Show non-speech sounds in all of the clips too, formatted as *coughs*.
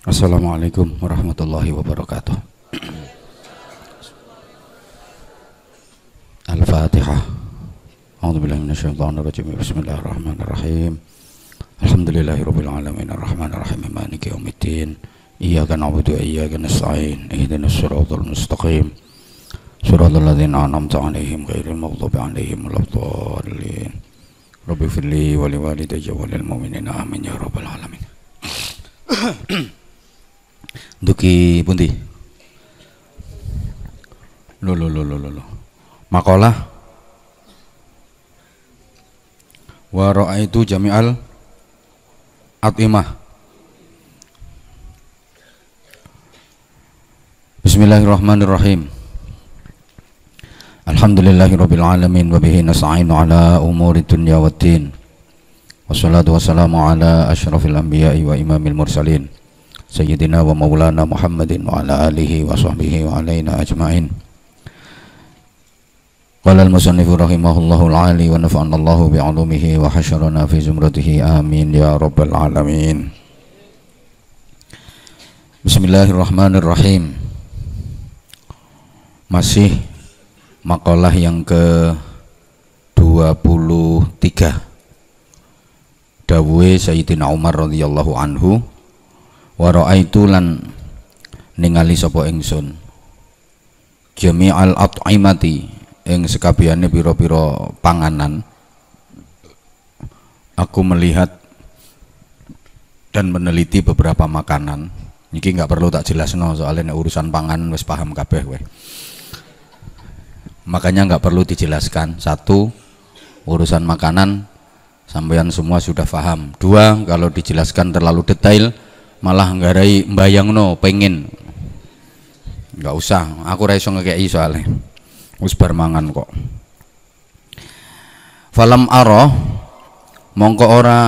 Assalamualaikum warahmatullahi wabarakatuh. Al-Fatihah. A'udzu billahi minasy syaithanir rajim. Bismillahirrahmanirrahim. Alhamdulillahirabbil alamin arrahmanir rahim maliki yaumiddin. Iyyaka na'budu wa iyyaka nasta'in. Ihdinash siratal mustaqim. Siratal ladzina an'amta 'alaihim ghairil maghdubi 'alaihim waladdallin. Rabbi firli wa liwalidayya wa lil mu'minina amin ya rabbal alamin. Duki Lo lo lo lo lo lo Makola. Waroa itu jami'al at'imah Bismillahirrahmanirrahim Alhamdulillahirabbil alamin wa bihi nasta'inu ala umuri dunya waddin Wassalatu wassalamu ala asyrafil anbiya'i wa imamil mursalin Sayyidina wa maulana Muhammadin wa ala alihi wa sahbihi wa alaina ajma'in Qala al-musannifu rahimahullahu al-ali wa nafa'an allahu bi'alumihi wa hasharana fi zumratihi amin ya rabbal alamin Bismillahirrahmanirrahim Masih makalah yang ke 23 Dawe Sayyidina Umar radhiyallahu anhu waraitu lan ningali sapa ingsun jami'al at'imati ing sekabiane pira-pira panganan aku melihat dan meneliti beberapa makanan niki nggak perlu tak jelas no soalnya urusan pangan wes paham kabeh weh makanya nggak perlu dijelaskan satu urusan makanan sampean semua sudah paham dua kalau dijelaskan terlalu detail malah nggak ada nggarai no pengen nggak usah aku ra ngekei soalnya us bar mangan kok falam aroh mongko ora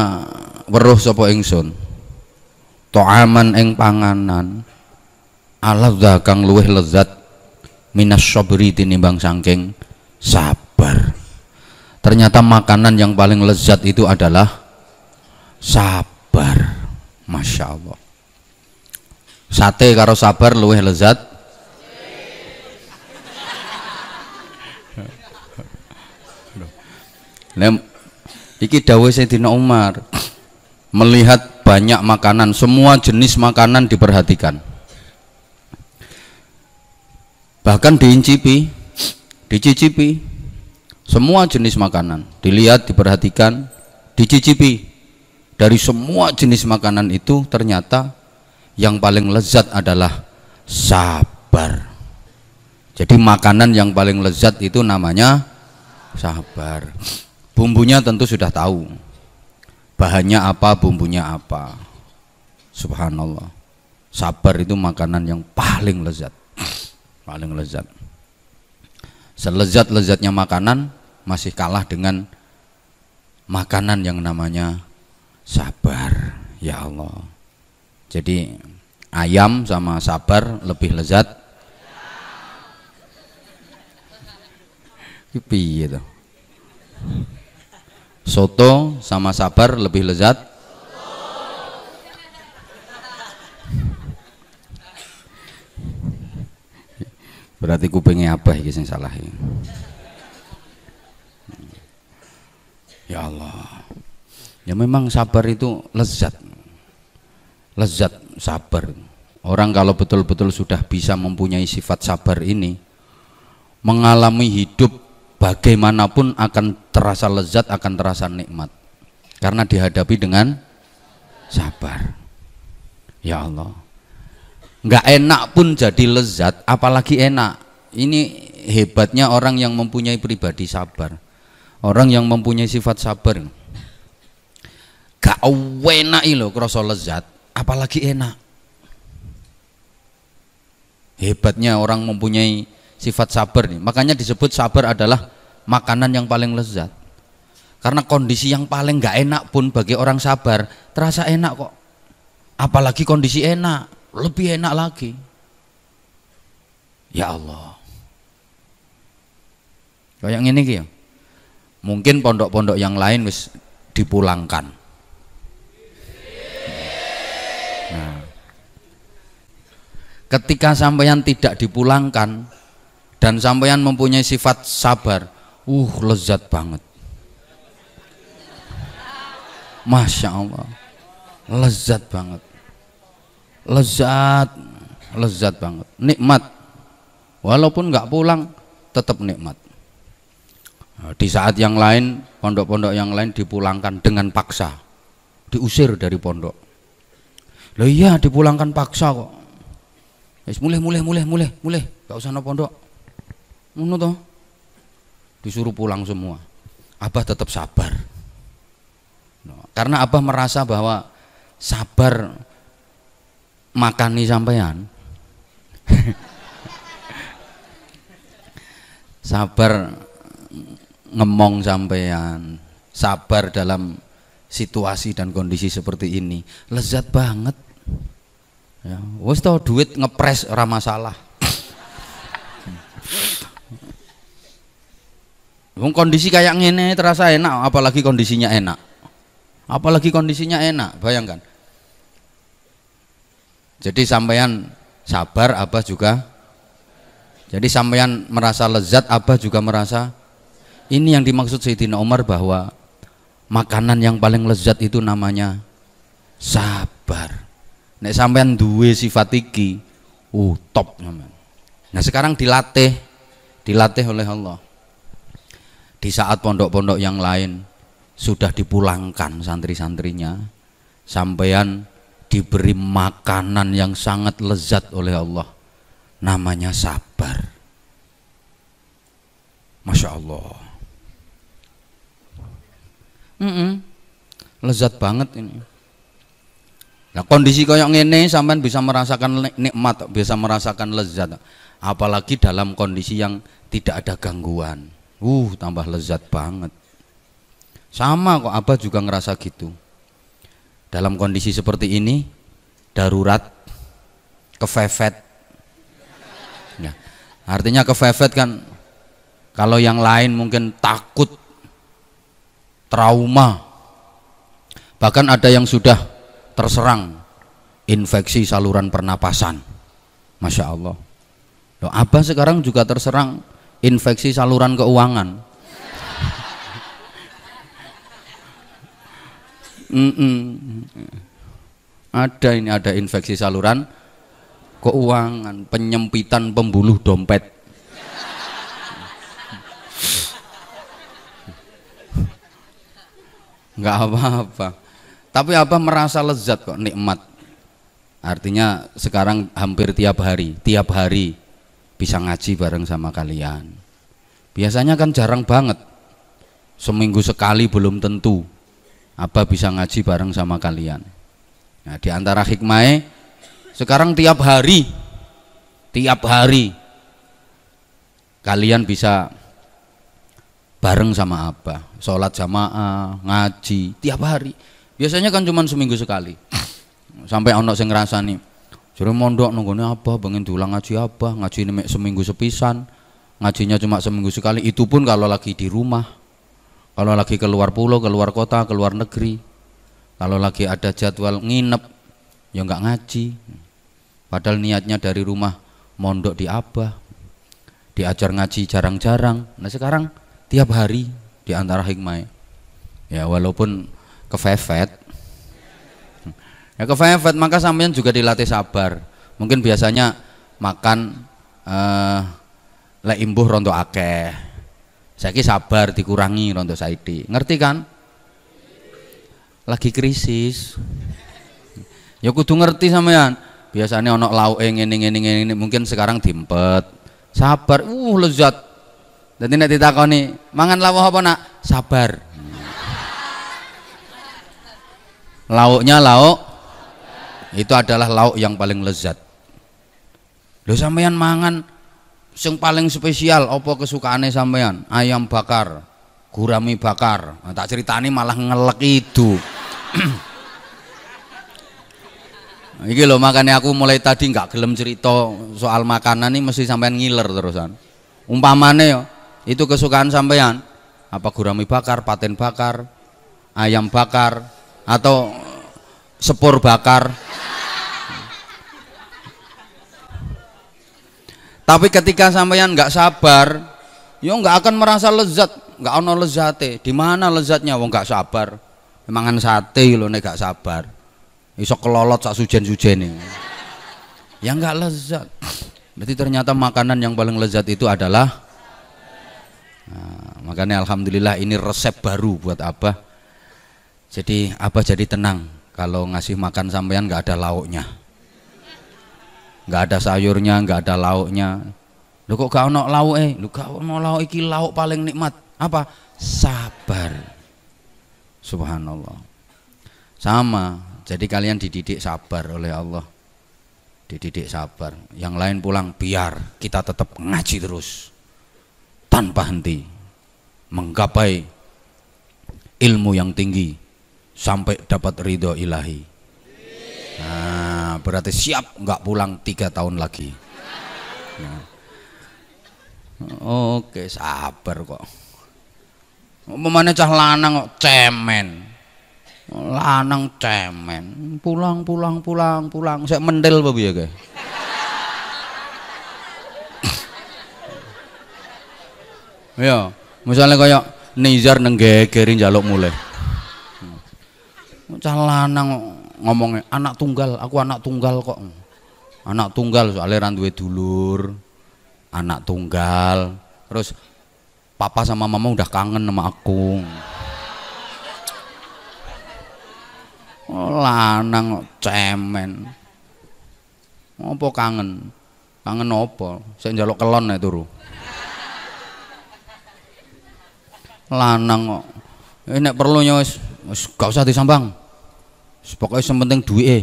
weruh sopo ingsun aman eng panganan aladzah kang luweh lezat minas sobri tinimbang sangking sabar ternyata makanan yang paling lezat itu adalah sabar Masya Allah sate karo sabar luwih lezat Lem, iki dawuh Sayyidina Umar melihat banyak makanan semua jenis makanan diperhatikan bahkan diincipi dicicipi semua jenis makanan dilihat diperhatikan dicicipi dari semua jenis makanan itu ternyata yang paling lezat adalah sabar jadi makanan yang paling lezat itu namanya sabar bumbunya tentu sudah tahu bahannya apa bumbunya apa subhanallah sabar itu makanan yang paling lezat paling lezat selezat-lezatnya makanan masih kalah dengan makanan yang namanya sabar ya Allah jadi ayam sama sabar lebih lezat piye gitu. soto sama sabar lebih lezat berarti kupingnya apa ya yang salah ya. ya Allah ya memang sabar itu lezat lezat sabar. Orang kalau betul-betul sudah bisa mempunyai sifat sabar ini, mengalami hidup bagaimanapun akan terasa lezat, akan terasa nikmat. Karena dihadapi dengan sabar. Ya Allah. Enggak enak pun jadi lezat, apalagi enak. Ini hebatnya orang yang mempunyai pribadi sabar. Orang yang mempunyai sifat sabar. Gak enak lho krasa lezat apalagi enak. Hebatnya orang mempunyai sifat sabar nih. Makanya disebut sabar adalah makanan yang paling lezat. Karena kondisi yang paling nggak enak pun bagi orang sabar terasa enak kok. Apalagi kondisi enak, lebih enak lagi. Ya Allah. Kayak ini ya. Mungkin pondok-pondok yang lain wis dipulangkan ketika sampeyan tidak dipulangkan dan sampeyan mempunyai sifat sabar uh lezat banget Masya Allah lezat banget lezat lezat banget nikmat walaupun nggak pulang tetap nikmat nah, di saat yang lain pondok-pondok yang lain dipulangkan dengan paksa diusir dari pondok loh iya dipulangkan paksa kok Wis mulih mulih mulih mulih mulih, gak usah nang pondok. Ngono to. Disuruh pulang semua. Abah tetap sabar. No, karena Abah merasa bahwa sabar makani sampean. *laughs* sabar ngemong sampean, sabar dalam situasi dan kondisi seperti ini. Lezat banget. Ya, wes tau duit ngepres ora masalah. Wong kondisi kayak ngene terasa enak, apalagi kondisinya enak. Apalagi kondisinya enak, bayangkan. Jadi sampean sabar, Abah juga. Jadi sampean merasa lezat, Abah juga merasa. Ini yang dimaksud Sayyidina Umar bahwa makanan yang paling lezat itu namanya sabar nek sampean duwe sifat iki uh top nyaman. nah sekarang dilatih dilatih oleh Allah di saat pondok-pondok yang lain sudah dipulangkan santri-santrinya sampean diberi makanan yang sangat lezat oleh Allah namanya sabar Masya Allah mm -mm. lezat banget ini Nah, kondisi koyok ngene sampean bisa merasakan nikmat, bisa merasakan lezat. Apalagi dalam kondisi yang tidak ada gangguan. Uh, tambah lezat banget. Sama kok Abah juga ngerasa gitu. Dalam kondisi seperti ini darurat kefefet. Ya. Artinya kefefet kan kalau yang lain mungkin takut trauma. Bahkan ada yang sudah terserang infeksi saluran pernapasan. Masya Allah. Loh, Abah sekarang juga terserang infeksi saluran keuangan. Mm -mm. Ada ini ada infeksi saluran keuangan, penyempitan pembuluh dompet. Enggak apa-apa. Tapi Abah merasa lezat kok, nikmat. Artinya sekarang hampir tiap hari, tiap hari bisa ngaji bareng sama kalian. Biasanya kan jarang banget. Seminggu sekali belum tentu Abah bisa ngaji bareng sama kalian. Nah, diantara hikmahnya sekarang tiap hari tiap hari kalian bisa bareng sama Abah, sholat jamaah, ngaji tiap hari Biasanya kan cuma seminggu sekali. Sampai anak ngerasa nih, jadi mondok nunggunya apa, pengen diulang ngaji apa, ngaji ini seminggu sepisan. Ngajinya cuma seminggu sekali, itu pun kalau lagi di rumah. Kalau lagi keluar pulau, keluar kota, keluar negeri. Kalau lagi ada jadwal nginep, ya nggak ngaji. Padahal niatnya dari rumah mondok di Abah. Diajar ngaji jarang-jarang. Nah sekarang tiap hari di antara hikmah. Ya walaupun kefefet ya kefefet maka sampean juga dilatih sabar mungkin biasanya makan eh, le imbuh rondo akeh saya sabar dikurangi rondo saidi ngerti kan lagi krisis ya kudu ngerti sampean biasanya onok ingin ingin ingin ngene mungkin sekarang dimpet sabar uh lezat dan tidak ditakoni mangan lawa apa nak sabar lauknya lauk itu adalah lauk yang paling lezat lo sampean mangan yang paling spesial apa kesukaannya sampean ayam bakar gurami bakar nah, tak ceritani malah ngelek itu *clears throat* Iki loh makanya aku mulai tadi nggak gelem cerita soal makanan ini mesti sampean ngiler terusan. Umpamane yo, itu kesukaan sampean apa gurami bakar, paten bakar, ayam bakar, atau sepur bakar tapi ketika sampeyan nggak sabar yo nggak akan merasa lezat nggak ono lezate di mana lezatnya wong nggak sabar mangan sate lo nek nggak sabar iso kelolot sak sujen sujen ya nggak lezat berarti ternyata makanan yang paling lezat itu adalah Nah, makanya alhamdulillah ini resep baru buat abah jadi apa jadi tenang kalau ngasih makan sampean nggak ada lauknya. Nggak ada sayurnya, nggak ada lauknya. Lu kok gak ono lauk eh? Lu gak ono lauk iki lauk paling nikmat. Apa? Sabar. Subhanallah. Sama. Jadi kalian dididik sabar oleh Allah. Dididik sabar. Yang lain pulang biar kita tetap ngaji terus tanpa henti menggapai ilmu yang tinggi sampai dapat ridho ilahi nah berarti siap nggak pulang tiga tahun lagi nah. oke sabar kok Memana cah lanang cemen lanang cemen pulang pulang pulang pulang saya mendel babi ya guys. ya misalnya kayak Nizar nenggegerin jaluk mulai Cah lanang ngomongnya anak tunggal, aku anak tunggal kok. Anak tunggal soalnya randuwe dulur. Anak tunggal. Terus papa sama mama udah kangen sama aku. Oh, lanang cemen. ngopo kangen? Kangen apa? Saya njaluk kelon ya turu. Lanang kok. Ini perlu nyos gak usah disambang. pokoknya sing penting eh,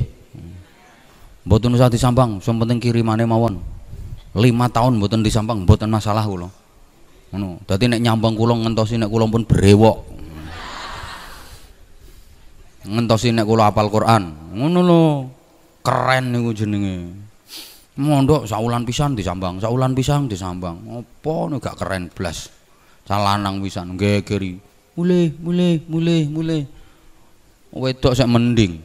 buatan usah disambang, sing penting mawon. lima tahun buatan disambang, buatan masalah kulo Ngono. tadi nek nyambang kulo ngentosin nek kulo pun berewok, ngentosin nek kulo apal Quran. Ngono lo, Keren nih jenenge. mondok saulan pisang disambang saulan pisang disambang opo nih gak keren blas salanang pisang gegeri mulai mulai mulai mulai wedok sak mending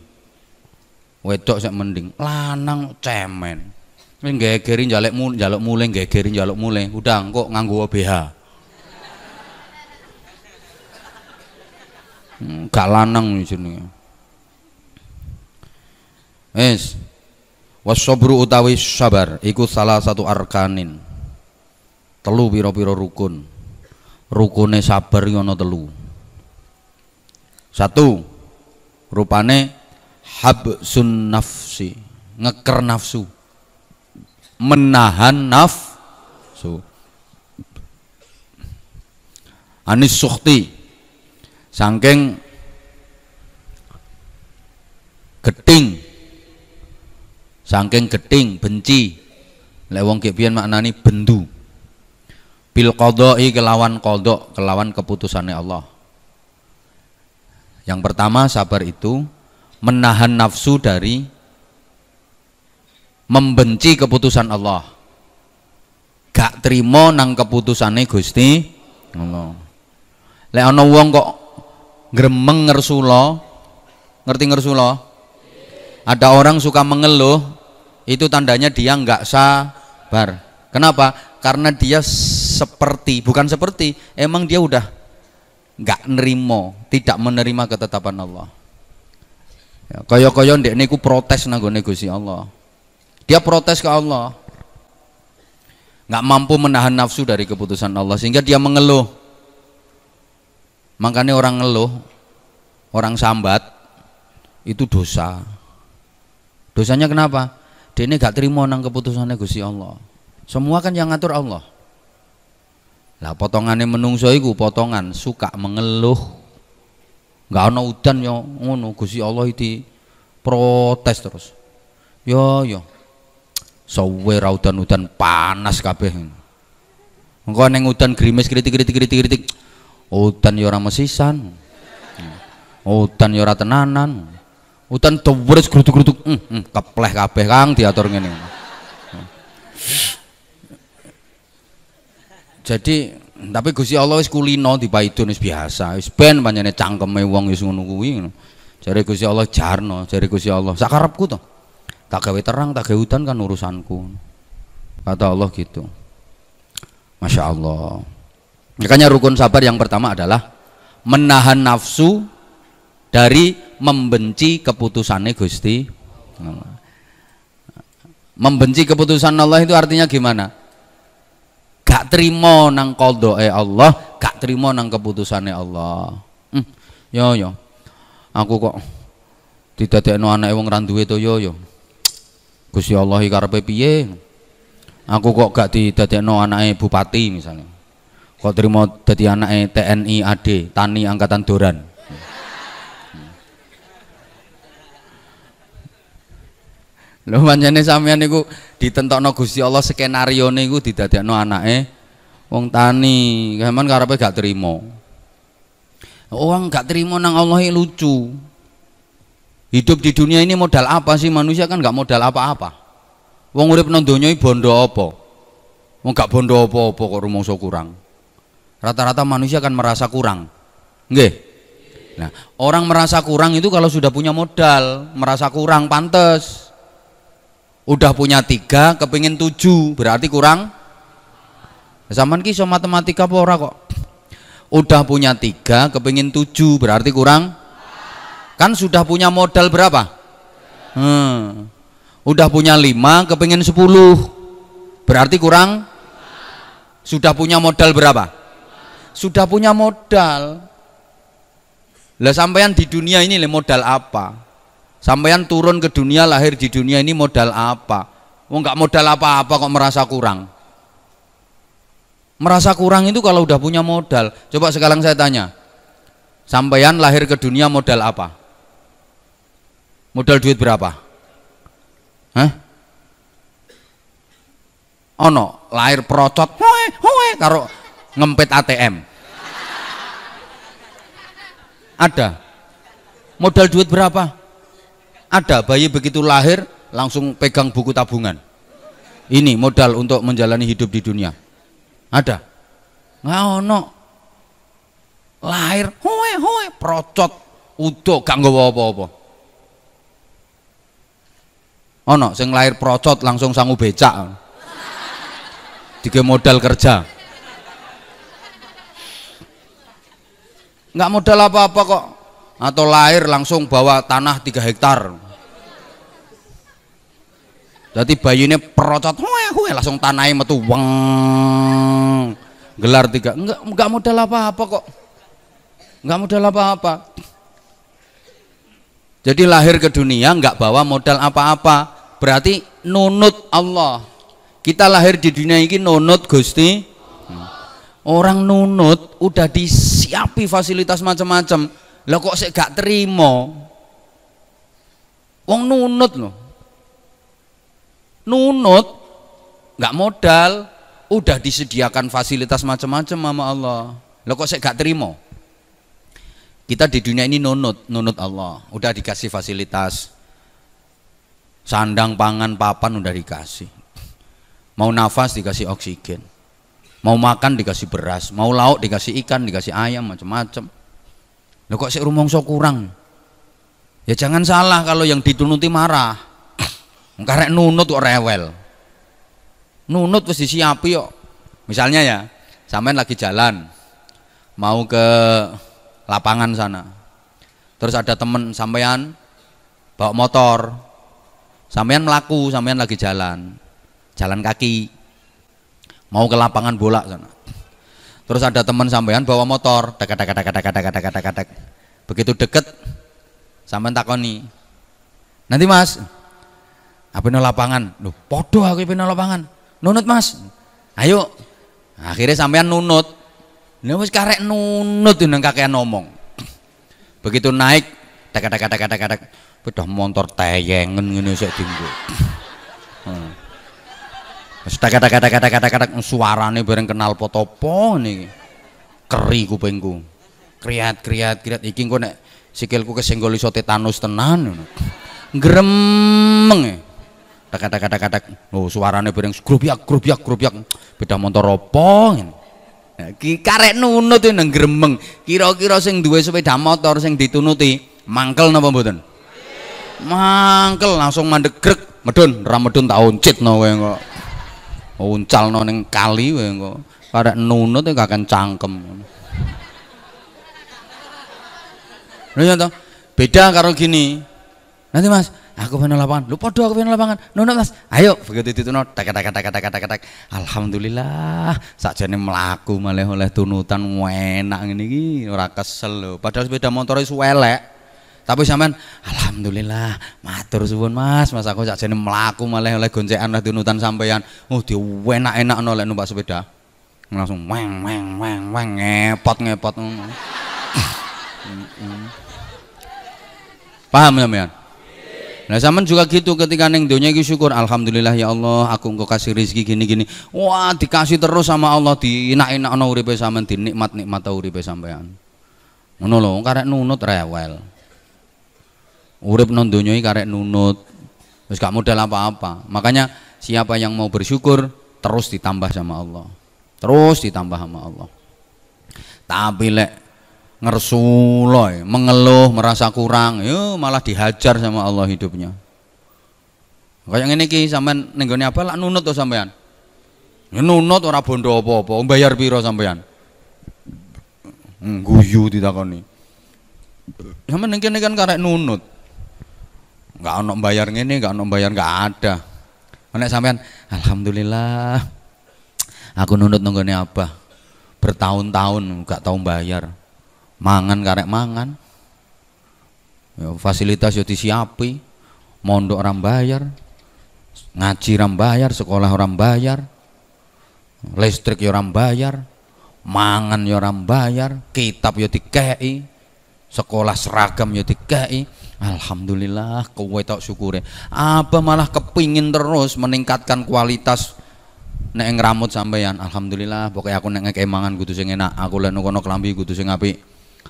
wedok sak mending lanang cemen ini gegerin jalek mul jaluk mulai gegerin jaluk mulai udah kok nganggo BH hmm, gak lanang jenenge Es, wasobru utawi sabar iku salah satu arkanin telu piro-piro rukun rukune sabar yono telu satu rupane habsun nafsi ngeker nafsu menahan nafsu Anis Sukti sangking geting sangking geting benci lewong kepian maknani bendu bil kodoi kelawan kodok kelawan keputusannya Allah yang pertama sabar itu menahan nafsu dari membenci keputusan Allah gak terima nang keputusannya Gusti Allah lek ana wong kok gremeng ngersula ngerti ngersula ada orang suka mengeluh itu tandanya dia nggak sabar kenapa karena dia seperti bukan seperti emang dia udah nggak nerimo tidak menerima ketetapan Allah ya, kaya kaya ndek niku protes nago negosi Allah dia protes ke Allah nggak mampu menahan nafsu dari keputusan Allah sehingga dia mengeluh makanya orang ngeluh orang sambat itu dosa dosanya kenapa dia ini gak terima nang keputusannya Gusti Allah semua kan yang ngatur Allah. Lah potongane menungso iku potongan suka mengeluh. Enggak ana udan yo ngono Gusti Allah iki protes terus. Yo yo. Sawe ra udan-udan panas kabeh. Engko ning udan grimis kritik-kritik-kritik-kritik. Udan yo ora mesisan. Udan yo ora tenanan. Udan tuwres grutuk-grutuk. Hmm, hmm, kepleh kabeh Kang diatur ngene. Jadi tapi Gusi Allah wis kulino di dipaidun wis biasa, wis ben panjane cangkeme wong wis ngono kuwi. Jare Gusti Allah jarno, jare Gusi Allah sakarepku to. Tak gawe terang, tak gawe hutan kan urusanku. Kata Allah gitu. Masya Allah. Makanya rukun sabar yang pertama adalah menahan nafsu dari membenci keputusannya Gusti. Membenci keputusan Allah itu artinya gimana? gak terima nang kodoe Allah gak terima nang keputusannya Allah hmm. yo yo aku kok tidak ada anak wong randu to yo yo Gusti Allah karepe piye aku kok gak tidak didadekno anake bupati misalnya kok terima dadi anake TNI AD Tani Angkatan Doran Lho pancene sampean niku ditentokno Gusti Allah skenario niku didadekno anake wong tani, sampean karepe gak terima. Orang oh, gak terima nang Allah lucu. Hidup di dunia ini modal apa sih manusia kan gak modal apa-apa. Wong urip nang donya bondo apa? Wong gak bondo apa-apa kok rumangsa kurang. Rata-rata manusia kan merasa kurang. Nggih. Nah, orang merasa kurang itu kalau sudah punya modal, merasa kurang pantas udah punya tiga kepingin tujuh berarti kurang zaman kisah matematika pora kok udah punya tiga kepingin tujuh berarti kurang kan sudah punya modal berapa hmm. udah punya lima kepingin sepuluh berarti kurang sudah punya modal berapa sudah punya modal lah sampean di dunia ini le modal apa Sampean turun ke dunia, lahir di dunia ini modal apa? Mau nggak modal apa-apa kok merasa kurang? Merasa kurang itu kalau udah punya modal. Coba sekarang saya tanya, sampean lahir ke dunia modal apa? Modal duit berapa? Hah? Oh no, lahir procot, hoi, hoi, karo ngempet ATM. Ada. Modal duit berapa? Ada bayi begitu lahir langsung pegang buku tabungan. Ini modal untuk menjalani hidup di dunia. Ada. Nggak ono. Lahir, hoe hoe procot udok gak nggak apa-apa. Ono sing lahir procot langsung sanggup becak. tiga modal kerja. nggak modal apa-apa kok atau lahir langsung bawa tanah tiga hektar jadi bayinya perocot aku langsung tanai metu weng. Gelar tiga. Enggak enggak modal apa-apa kok. Enggak modal apa-apa. Jadi lahir ke dunia enggak bawa modal apa-apa. Berarti nunut Allah. Kita lahir di dunia ini nunut Gusti. Orang nunut udah disiapi fasilitas macam-macam. Lah kok saya gak terima? Wong nunut loh nunut nggak modal udah disediakan fasilitas macam-macam sama Allah lo kok saya gak terima kita di dunia ini nunut nunut Allah udah dikasih fasilitas sandang pangan papan udah dikasih mau nafas dikasih oksigen mau makan dikasih beras mau lauk dikasih ikan dikasih ayam macam-macam lo kok saya rumongso kurang ya jangan salah kalau yang ditunuti marah karek nunut kok rewel nunut wis disiapi kok misalnya ya sampean lagi jalan mau ke lapangan sana terus ada temen sampean bawa motor sampean melaku sampean lagi jalan jalan kaki mau ke lapangan bola sana terus ada teman sampean bawa motor dekat dekat dekat dekat dekat dekat dekat begitu deket sampean takoni nanti mas apa ah, ini lapangan lu podo aku ini lapangan nunut mas ayo akhirnya sampean nunut ini wis karek nunut dengan kakek ngomong begitu naik tak tak tak tak tak udah motor tayengen ngene saya tunggu *clears throat* hmm. tak tak tak tak tak tak suarane bareng kenal potopo niki keri kupingku kriat kriat kriat iki nek sikilku kesenggol iso tetanus tenan ngono *clears throat* gremeng e tak tak tak tak oh suaranya piring grubiak grubiak grubiak beda motor ropong nah, ki karek nunut nang gremeng kira-kira sing duwe sepeda motor sing ditunuti mangkel napa mboten mangkel langsung mandegrek medun ra medun tak oncitno kowe kok oh, uncalno ning kali kowe kok karek nunut kakan cangkem Lha iya beda karo gini. Nanti Mas, aku pengen lapangan lupa podo aku pengen lapangan nuna mas ayo begitu itu nuna tak tak tak tak tak tak alhamdulillah saja nih melaku malah oleh tunutan enak ini ki ora kesel lo padahal sepeda motor itu elek tapi sampean alhamdulillah matur suwun Mas, Mas aku nih melaku, malah oleh goncengan lah tunutan sampean. Oh dia enak nolak oleh numpak sepeda. Langsung weng weng weng weng ngepot ngepot. *laughs* Paham ya, Ya, Nah zaman juga gitu ketika neng dunia gitu syukur alhamdulillah ya Allah aku engkau kasih rezeki gini-gini. Wah, dikasih terus sama Allah enak nau ribe sampean di nikmat nikmat tau ribe sampean. Ngono loh, karek nunut rewel. Urip non dunia iki karek nunut. Terus gak modal apa-apa. Makanya siapa yang mau bersyukur terus ditambah sama Allah. Terus ditambah sama Allah. Tapi lek ngersuloy, ya. mengeluh, merasa kurang, yo malah dihajar sama Allah hidupnya. Kayak ini ki sampean nenggoni apa lak nunut to sampean. Ya nunut ora bondo apa-apa, bayar biro sampean? Guyu ditakoni. Sampeyan nengkin kene kan karek nunut. Enggak ono bayar ngene, enggak ono bayar enggak ada. Nek sampean alhamdulillah aku nunut nenggone apa bertahun-tahun enggak tau bayar mangan karek mangan ya, fasilitas yo disiapi mondok orang bayar ngaji orang bayar sekolah orang bayar listrik yo orang bayar mangan yo orang bayar kitab yo dikei sekolah seragam yo dikei Alhamdulillah kowe tak syukure apa malah kepingin terus meningkatkan kualitas nek ngramut sampeyan alhamdulillah pokoknya aku nek ngekei gue kudu sing enak aku lek kono klambi kudu sing apik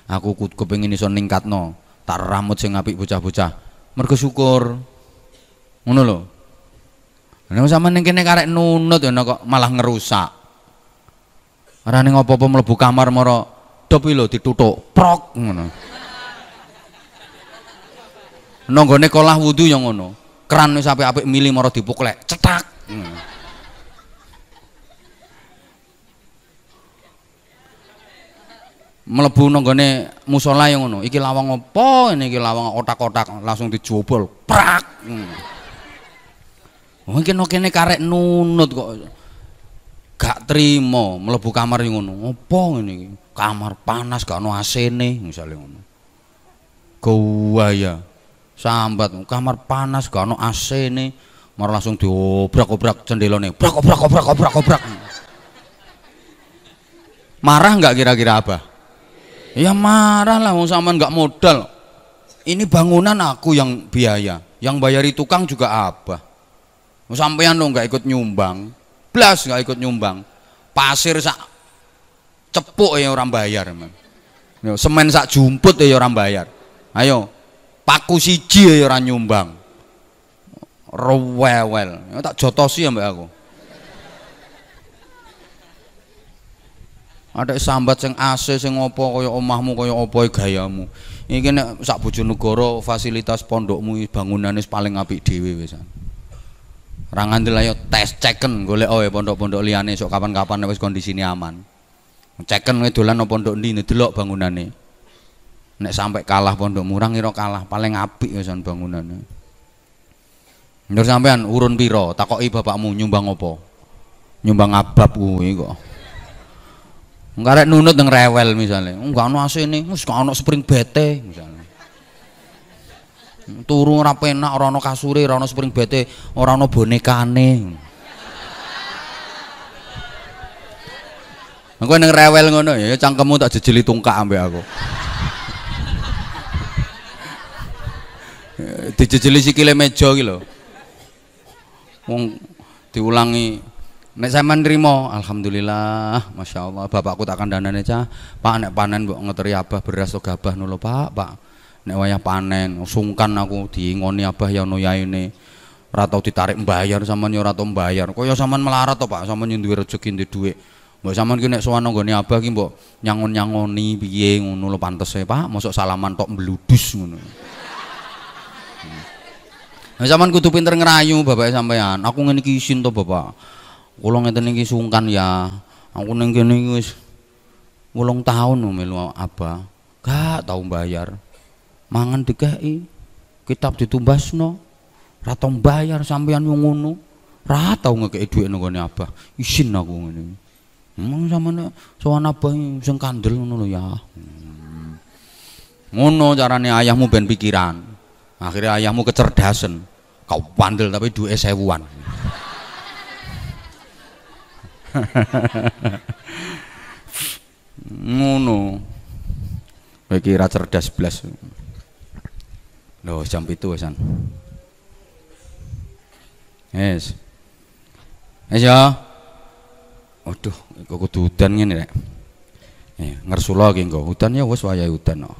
aku kepengin iso ningkatno tak ramut sing apik bocah-bocah mergo syukur ngono lho nek sama ning kene karek nunut ya kok malah ngerusak arane ngopo-opo mlebu kamar moro dopi lho ditutuk prok ngono nonggone kolah wudu yang ngono keran wis apik-apik mili moro dipuklek cetak ngono mlebu nanggone musola yang ngono. Iki lawang opo Ini iki lawang otak-otak langsung dijobol. Prak. Mungkin hmm. Oh, kene karek nunut kok. Gak terima melebu kamar yang ngono. opo ini Kamar panas gak ono ac nih misalnya ngono. Gua ya. Sambat kamar panas gak ono ac nih Malah langsung diobrak-obrak jendelane. nih obrak obrak obrak obrak. Marah nggak kira-kira abah? Ya marah lah, wong sampean nggak modal. Ini bangunan aku yang biaya, yang bayari tukang juga Mau Sampean lo nggak ikut nyumbang, blas nggak ikut nyumbang. Pasir sak cepuk ya orang bayar, man. semen sak jumput ya orang bayar. Ayo, paku siji ya orang nyumbang. Rewel, tak jotosi ya mbak aku. Ada sambat sing AC sing opo kaya omahmu kaya opo gayamu. Ini nek sak Bojonegoro fasilitas pondokmu bangunane paling apik dhewe wis. Ra ngandel ayo tes ceken golek oe pondok-pondok liyane sok kapan-kapan wis kondisine aman. Ceken kowe dolan pondok ndi delok bangunane. Nek sampai kalah pondok murah ngira kalah paling apik wis bangunane. Menurut sampean urun piro? Takoki bapakmu nyumbang opo? Nyumbang abab kuwi kok. Enggak rek nunut yang rewel misalnya. Enggak ono asine, wis gak ono spring bete misalnya. turun ora penak, orang no kasuri, orang ono spring bete, no boneka nih. enggak nang rewel ngono ya cangkemmu tak jejeli tungkak ambek aku. Dijejeli sikile kile mejo lho. Wong diulangi Nek saya menerima, alhamdulillah, Masya Allah, bapakku tak dana cah, Pak nek panen buat ngeteri abah beras gabah nulo, Pak, Pak. Nek wayah panen, sungkan aku diingoni abah ya nuya ini. Ratau ditarik mbayar sama ya, nyora ora bayar. Kok ya sama melarat to, Pak, sama yo rezeki di duit. dhuwit. sama sampean nek abah gini mbok nyangon-nyangoni piye nulo pantas ya Pak. Masuk salaman tok beludus ngono. Hmm. Nah, zaman kudu pinter ngerayu bapak sampean. Aku ngene iki isin to, Bapak kula ngeten iki sungkan ya aku ning kene iki wis 8 tahun melu apa? gak tau bayar mangan dikei kitab ditumbasno ra tau bayar sampean yo ngono ra tau ngekeki dhuwit nang abah isin aku ngene Emang sama sowan abah sing kandel ngono ya. Ngono caranya ayahmu ben pikiran. Akhirnya ayahmu kecerdasan. Kau pandel tapi dua sewuan ngono bagi ra cerdas blas loh jam itu wesan yes yes ya waduh kok kudu hutan ngene rek eh, ngersula ki engko hutan ya wis wayahe hutan kok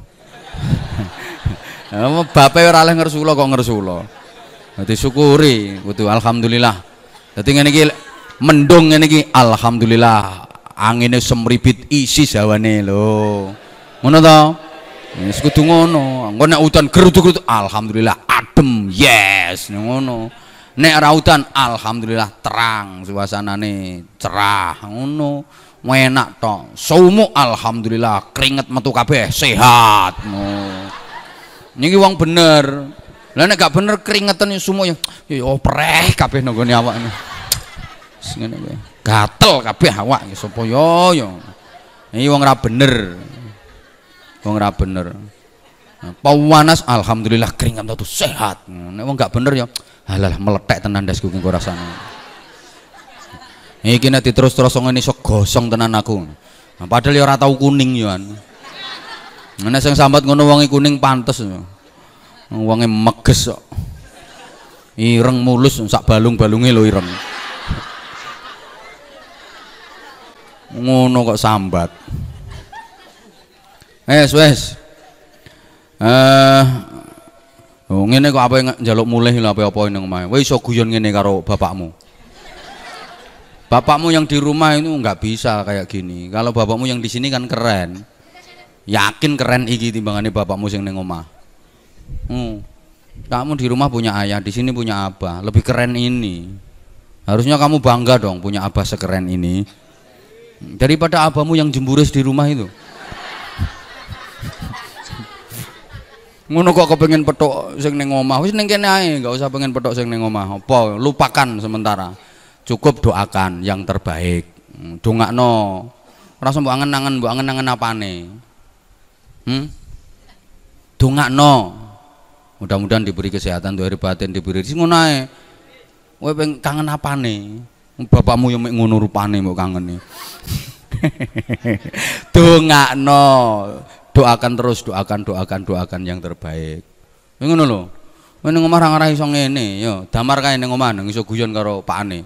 no. bape ora oleh ngersula kok ngersula dadi syukuri kudu alhamdulillah dadi ngene iki mendung ini ki alhamdulillah anginnya semripit isi jawane lo. ngono to ya, wis kudu ngono engko nek udan gerutu-gerutu alhamdulillah adem yes ngono nek rautan, alhamdulillah terang suasanane cerah ngono enak to, saumu alhamdulillah keringet metu kabeh sehat niki wong bener lah nek gak bener keringetan sumu ya, ya. yo preh kabeh nggone awakne ngene kowe. Gatel kabeh awak ya sapa yo ya, yo. Ya. Iki wong ra bener. Wong ra bener. Nah, pawanas alhamdulillah keringat tuh sehat. Nek wong gak bener ya halah meletek tenan ndasku ki rasane. Iki nek terus-terus ngene iso gosong tenan aku. Nah, padahal ya ora tau kuning yo ya, an. Nah, nek sing sambat ngono wonge kuning pantes. Wonge meges kok. Ireng mulus sak balung-balunge lho ireng. ngono kok sambat wes wes eh uh, ngene kok apa njaluk mulih lho apa-apa ning omahe wis iso guyon ngene karo bapakmu bapakmu yang di rumah itu nggak bisa kayak gini kalau bapakmu yang di sini kan keren yakin keren iki timbangannya bapakmu sing ning omah hmm. kamu di rumah punya ayah di sini punya abah lebih keren ini harusnya kamu bangga dong punya abah sekeren ini daripada abamu yang jemburis di rumah itu ngono kok kepengen petok sing ning omah wis ning kene ae enggak usah pengen petok sing ning omah apa lupakan sementara cukup doakan yang terbaik hmm, dongakno ora sembuh angen-angen mbok angen-angen apane hmm dongakno mudah-mudahan diberi kesehatan diberi batin diberi ngono ae kowe kangen apane Bapakmu yang ngono rupane mbok kangeni. *laughs* Dongakno, doakan terus, doakan, doakan, doakan yang terbaik. Ngono lho. Ning omah ora ngarah iso ngene, ya damar kae ning omah nang iso guyon karo pakane.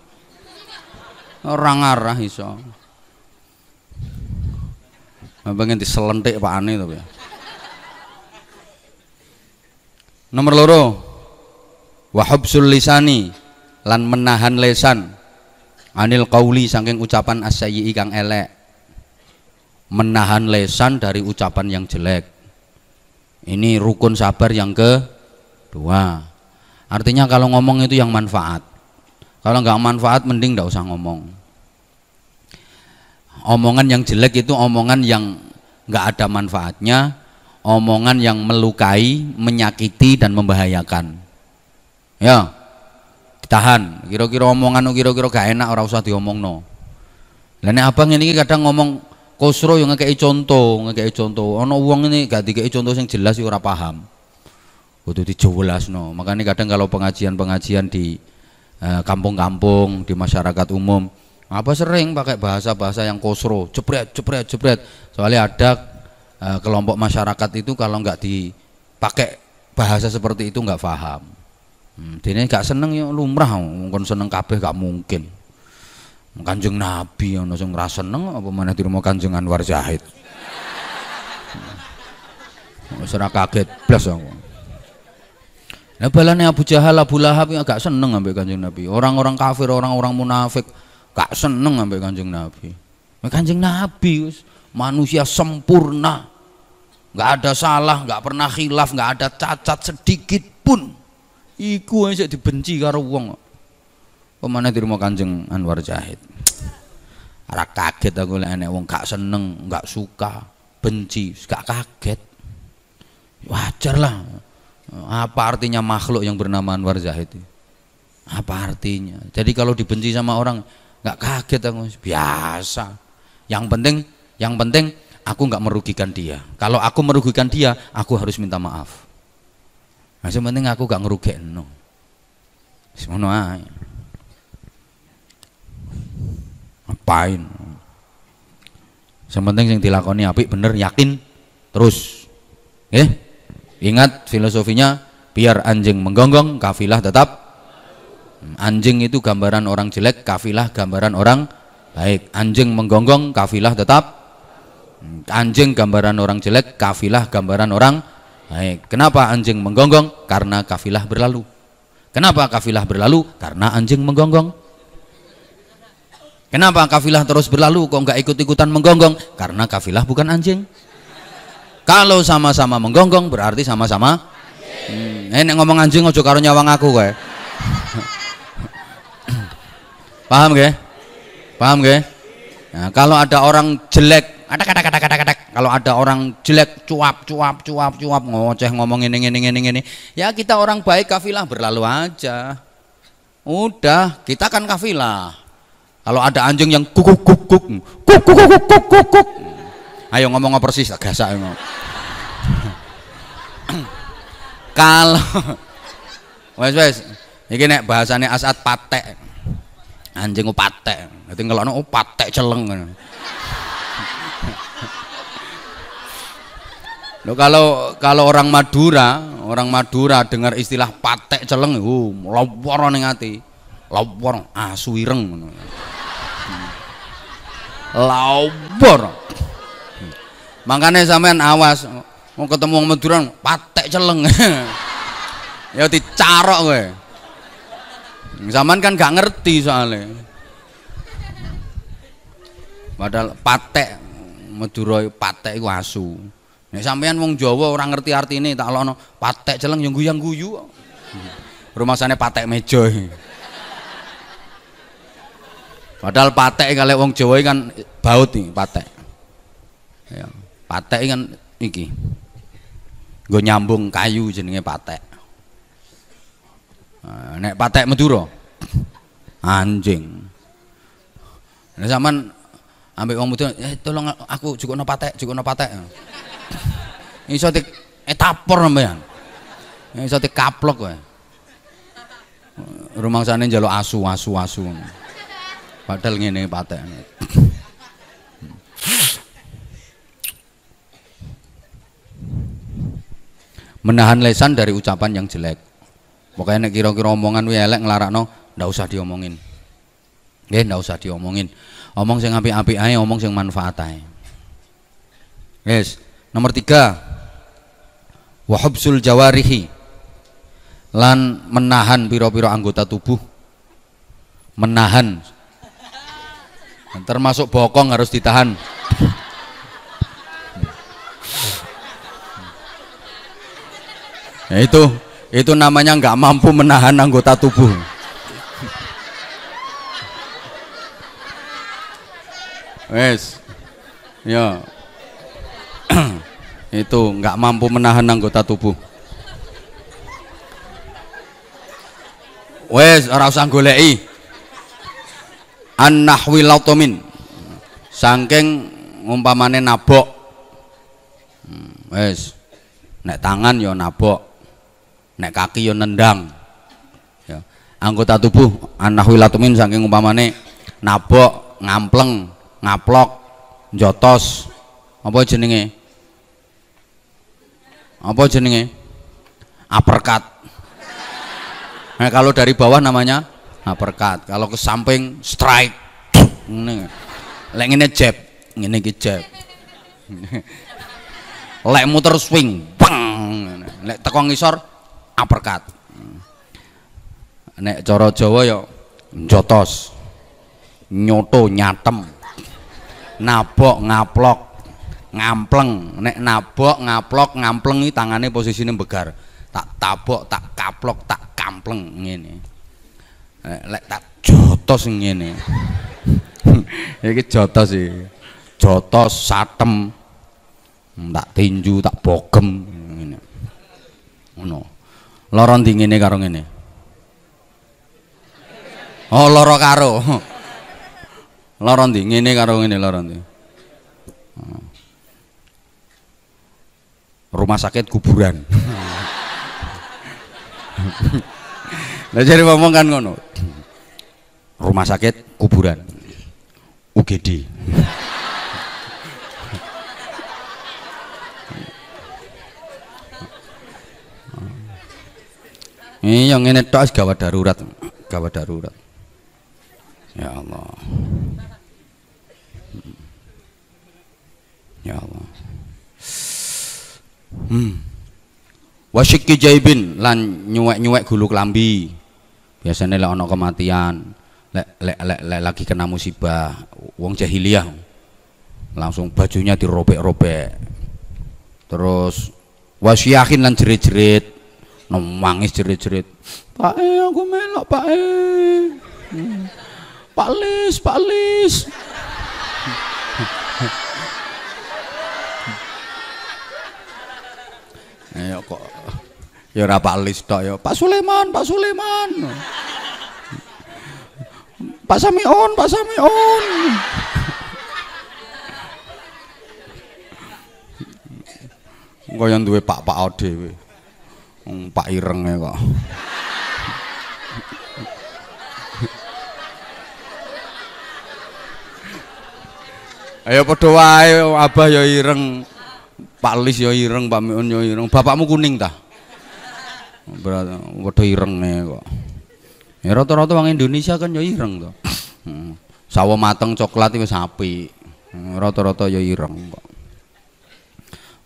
Ora ngarah iso. Pengen diselentik pakane to ya. Nomor loro. wahab sulisani lisani lan menahan lesan anil kauli saking ucapan asyai ikang elek menahan lesan dari ucapan yang jelek ini rukun sabar yang kedua artinya kalau ngomong itu yang manfaat kalau nggak manfaat mending nggak usah ngomong omongan yang jelek itu omongan yang nggak ada manfaatnya omongan yang melukai menyakiti dan membahayakan ya tahan, kira-kira omongan kira-kira gak enak orang usah diomong no, nek abang ini kadang ngomong kosro yang ngekei contoh ngekei contoh ono uang ini gak dikei contoh yang jelas yo orang paham butuh no, makanya kadang kalau pengajian-pengajian di eh, kampung-kampung di masyarakat umum apa sering pakai bahasa-bahasa yang kosro cepret, cepret, cepret, soalnya ada eh, kelompok masyarakat itu kalau nggak dipakai bahasa seperti itu nggak paham Hmm, dene gak seneng ya lumrah kon seneng kabeh gak mungkin. Kanjeng Nabi ana sing ora seneng apa di rumah Kanjeng Anwar Zahid. Hmm. Wis ora kaget blas aku. Nah balane Abu Jahal, Abu Lahab yang gak seneng ambek Kanjeng Nabi. Orang-orang kafir, orang-orang munafik gak seneng ambek Kanjeng Nabi. Nah, kanjeng Nabi manusia sempurna. Gak ada salah, gak pernah khilaf, gak ada cacat sedikit pun iku saya dibenci karo wong Pemana di rumah Kanjeng Anwar Jahid? Ara kaget aku lihat enek wong gak seneng gak suka benci gak kaget wajar lah apa artinya makhluk yang bernama Anwar Zahid apa artinya jadi kalau dibenci sama orang gak kaget aku biasa yang penting yang penting aku gak merugikan dia kalau aku merugikan dia aku harus minta maaf masih nah, penting aku gak ngerugekno. no. ngapain? ae. Apain? Sementing yang dilakoni apik bener yakin terus. Nggih. Ingat filosofinya biar anjing menggonggong kafilah tetap anjing itu gambaran orang jelek kafilah gambaran orang baik anjing menggonggong kafilah tetap anjing gambaran orang jelek kafilah gambaran orang Baik, kenapa anjing menggonggong? Karena kafilah berlalu. Kenapa kafilah berlalu? Karena anjing menggonggong. Kenapa kafilah terus berlalu kok nggak ikut-ikutan menggonggong? Karena kafilah bukan anjing. Kalau sama-sama menggonggong berarti sama-sama. Hmm, eh, ngomong anjing ojo karo nyawang aku kayak. Paham gak? Paham gak? Nah, kalau ada orang jelek ada kata kata kata kata. kalau ada orang jelek cuap cuap cuap cuap ngoceh oh, ngomong ini ini ini ini ya kita orang baik kafilah berlalu aja udah kita kan kafilah kalau ada anjing yang kukuk kukuk kukuk kukuk kukuk kuk. ayo ngomong ngomong persis *coughs* agak kalau *coughs* wes wes ini nek bahasannya asat patek anjing patek nanti kalau patek celeng Loh, kalau kalau orang Madura, orang Madura dengar istilah patek celeng, uh, lopor ning ati. Lopor asu ireng ngono. Hmm. Lopor. Hmm. Makanya sampean awas mau ketemu orang Madura patek celeng. *laughs* ya dicarok kowe. Zaman hmm, kan gak ngerti soalnya. Padahal patek Madura patek iku asu. Nek sampean wong Jawa ora ngerti artine tak lono patek celeng yang guyang guyu. *laughs* rumah sana patek meja. *laughs* Padahal patek kalau wong Jawa kan baut nih patek. Ya, patek kan iki. Gue nyambung kayu jenenge patek. Nah, nek patek Madura *laughs* anjing. Nek sampean ambek wong Madura, eh tolong aku cukup no patek, cukup no patek. Iso di etapor eh, sampean. kaplok. dikaplok rumah sana jalo asu, asu, asu. Padahal ngene patek. Menahan lesan dari ucapan yang jelek. Pokoknya nek kira-kira omongan kuwi elek nglarakno, ndak usah diomongin. Nggih, ndak usah diomongin. Omong sing apik api ae, omong sing manfaat ae. Yes. Nomor tiga, wahubsul jawarihi lan menahan piro-piro anggota tubuh menahan termasuk bokong harus ditahan nah, itu itu namanya nggak mampu menahan anggota tubuh wes ya *clears throat* itu nggak mampu menahan anggota tubuh wes ora usah goleki an-nahwi lautomin saking umpamane nabok hmm, wes nek tangan ya nabok nek kaki ya nendang ya. anggota tubuh an-nahwi lautomin saking umpamane nabok ngampleng ngaplok jotos apa jenenge apa jenenge uppercut nah, kalau dari bawah namanya uppercut kalau ke samping strike ini lek ngene jab ngene iki jab lek muter swing bang lek teko ngisor uppercut nek cara Jawa ya jotos nyoto nyatem nabok ngaplok ngampleng nek nabok ngaplok ngampleng iki tangane posisine begar tak tabok tak kaplok tak kampleng ngene lek tak jotos ngene *laughs* iki jotos iki jotos satem tak tinju tak bogem ngene ngono lara ndi ngene karo ngene oh lara karo *laughs* lara ndi ngene karo ngene lara ndi rumah sakit kuburan nah jadi ngomong kan ngono rumah sakit kuburan UGD Ini yang ini tak gawat darurat, gawat darurat. Ya Allah. Hmm. Wasyiki jaibin lan nyuwek-nyuwek gulu kelambi Biasanya lek ono kematian, lek lek lek le, lagi kena musibah, wong jahiliyah langsung bajunya dirobek-robek. Terus wasyahin lan jerit-jerit, nangis jerit-jerit. Pak e, aku melok, Pak e. Hmm. Pak Lis, Pak Lis. Ya kok ya ora Pak Lis tok ya. Pak Suleman, Pak Suleman. Pak Samion, Pak Samion. yang duwe pak-pak dhewe. Pak ya kok. Ayo padha wae abah ya ireng. Pak Lis yo ya ireng, Pak Miun yo ya ireng. Bapakmu kuning ta? Berarti wedo ireng nih kok. Ya rata-rata wong Indonesia kan yo ya ireng to. Hmm. Sawo mateng coklat wis sapi hmm, Rata-rata yo ireng kok.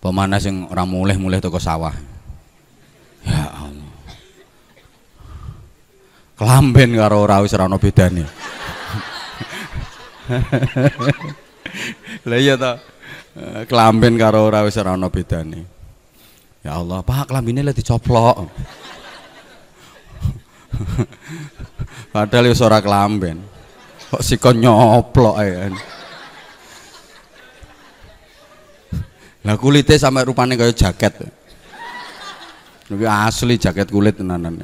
pemanas sing ora mulih-mulih toko sawah. Ya Allah. Kelamben karo ora wis ora ono bedane. *laughs* Lah iya to. Eh, kelamben karo ora wis ora nih Ya Allah, Pak, kelambine lagi coplok. Padahal wis ora kelamben. Kok sikon nyoplok ae. Kan? Lah kulite sampe rupane kaya jaket. asli jaket kulit tenanan.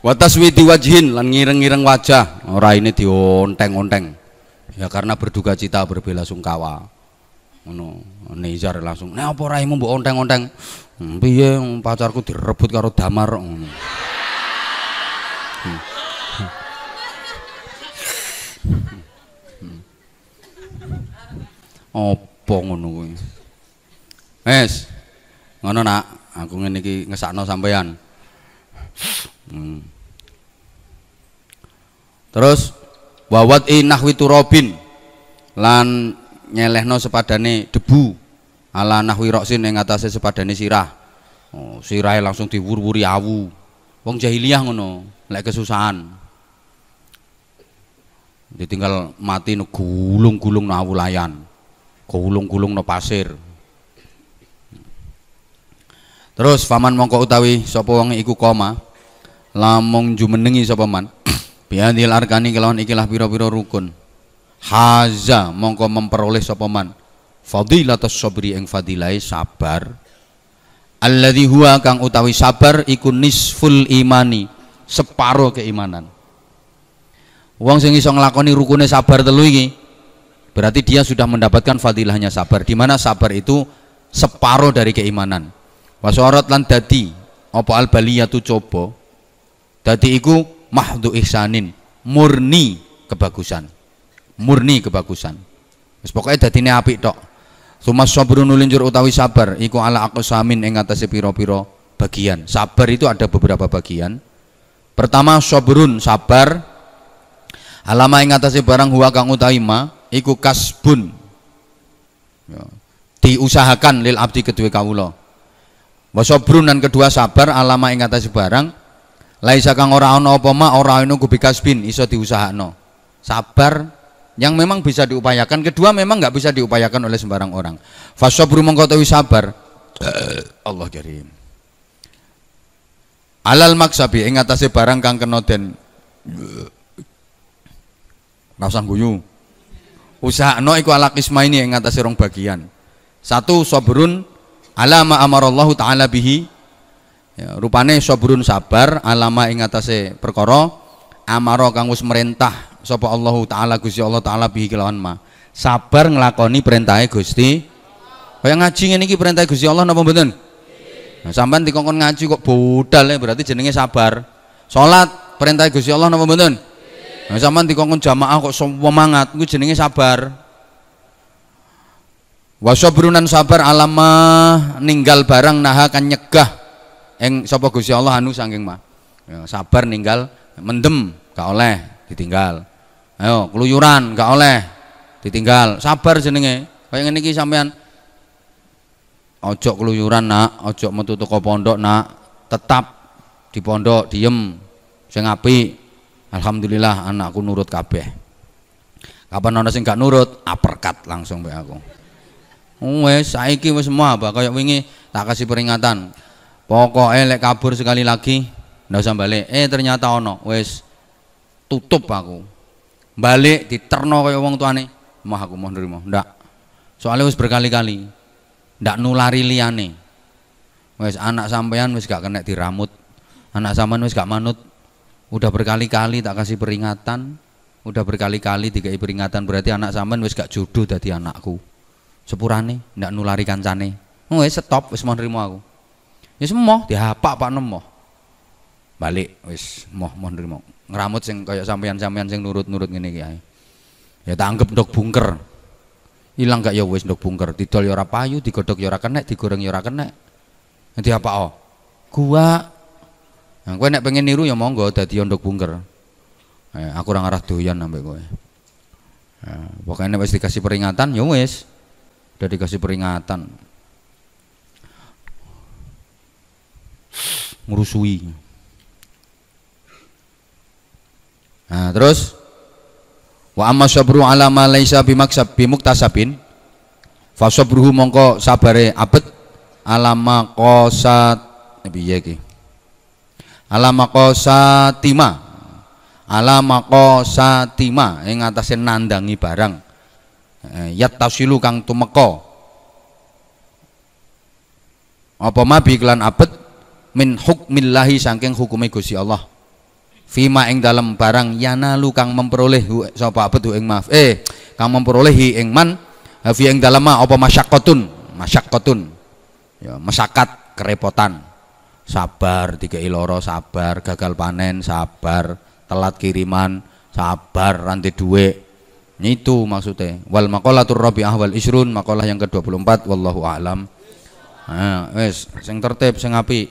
Watas widi wajhin lan ngireng-ngireng wajah, ora ini dionteng-onteng. Ya karena berduka cita berbela sungkawa. Ngono, Nizar langsung, "Nek apa raimu mbok onteng-onteng?" Hmm, "Piye pacarku direbut karo Damar." Ngono. opo hmm. hmm. ngono kuwi? Wis. Ngono nak, aku ngene iki ngesakno sampean. Hmm. Terus wawat nahwi turabin lan nyelehno sepadane debu ala nahwi roksin yang atasnya sepadane sirah oh, sirah langsung diwur-wuri awu wong jahiliyah ngono lek kesusahan ditinggal mati no gulung-gulung no awu layan gulung-gulung no pasir terus faman mongko utawi sapa wong iku koma lamong jumenengi sapa man biadil arkani kelawan ikilah biro-biro rukun haza mongko memperoleh sopoman fadilah atau sobri yang fadilai sabar Alladhi huwa kang utawi sabar iku nisful imani separo keimanan wong sing iso nglakoni rukune sabar telu ini, berarti dia sudah mendapatkan fadilahnya sabar di mana sabar itu separo dari keimanan wasorot lan dadi apa al baliyatu coba dadi iku mahdu ihsanin murni kebagusan murni kebagusan wis pokoke dadine apik tok suma sabrun nulinjur utawi sabar iku ala aqsamin ing atase pira-pira bagian sabar itu ada beberapa bagian pertama sabrun sabar alama ing atase barang huwa kang utawi ma iku kasbun ya. diusahakan lil abdi kedua kawula wa sabrun kedua sabar alama ing atase barang laisa kang ora ana apa mak ora ana kubikas bin iso diusahakno sabar yang memang bisa diupayakan kedua memang nggak bisa diupayakan oleh sembarang orang fasabru mongko sabar *clears throat* Allah karim alal maksabi ing atase barang kang kena den rasa *clears throat* guyu usahakno iku ala ini ing atase rong bagian satu sabrun ala ma amarallahu taala bihi ya, rupane sobrun sabar alama ing atase perkara amara kang wis merintah sapa Allah taala Gusti Allah taala bihi kelawan ma sabar nglakoni perintahe Gusti kaya ngaji ngene iki perintahe Gusti Allah napa mboten nah, sampean dikongkon ngaji kok bodal ya berarti jenenge sabar salat perintahe Gusti Allah napa mboten nah, sampean dikongkon jamaah kok semangat kuwi jenenge sabar Wasobrunan sabar alama ninggal barang nahakan nyegah eng sapa Gusti Allah anu saking mah ya, sabar ninggal mendem gak oleh ditinggal ayo keluyuran gak oleh ditinggal sabar jenenge kaya ngene iki sampean ojo keluyuran nak ojo metu toko pondok nak tetap di pondok diem sing apik alhamdulillah anakku nurut kabeh kapan ana sing gak nurut aperkat langsung mbek aku wis saiki wis semua apa kaya wingi tak kasih peringatan pokoknya elek kabur sekali lagi ndak usah balik eh ternyata ono wes tutup aku balik diterno kaya wong tuane mah aku mau nerima ndak soalnya wes berkali-kali ndak nulari liane wes anak sampean wes gak kena diramut anak sampean wes gak manut udah berkali-kali tak kasih peringatan udah berkali-kali tiga peringatan berarti anak sampean wes gak jodoh dari anakku sepurane ndak nulari kancane Wes stop wes mau aku ya semua tiapa Pak Nomoh Balik wis moh moh nerimo Ngramut sing kaya sampean sampean sing nurut-nurut gini iki Ya tanggep dok bunker, hilang gak ya wis dok bunker? didol yora ya payu, digodok yora ya kenek, digoreng yora ya kenek kenek. apa? oh. Gua yang nah, gue nek pengen niru ya monggo dadi ndok bungker. Eh, aku orang arah doyan sampe gue. Eh, nah, pokoknya nek pasti dikasih peringatan ya wis. Udah dikasih peringatan. ngurusui nah terus wa amma sabru ala ma laisa bimaksab bimuktasabin fa sabruhu mongko sabare abet alama qasat piye eh, ya iki alama qasatima alama qasatima ing atase nandangi barang eh, yat tasilu kang tumeka apa mabi klan abet min hukmillahi saking hukume Gusti Allah fima ing dalam barang lu kang memperoleh sapa abet ing maaf eh kang memperoleh hi ing man fi ing dalam ma apa masyakotun masyakotun ya masyakat kerepotan sabar tiga iloro sabar gagal panen sabar telat kiriman sabar rantai duwe itu maksudnya wal maqalatur Robi ahwal isrun makalah yang ke-24 wallahu a'lam nah, wes sing tertib sing api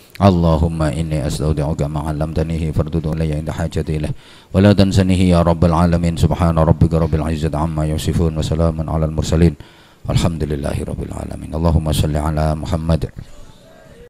Allahumma inni astaudi'uka ma'alamtanihi fardudu ilayya inda hajati ilah wa la tansanihi ya rabbal alamin subhana rabbika rabbil izzat amma yusifun wa ala al mursalin Alhamdulillahi rabbil alamin Allahumma salli ala Muhammad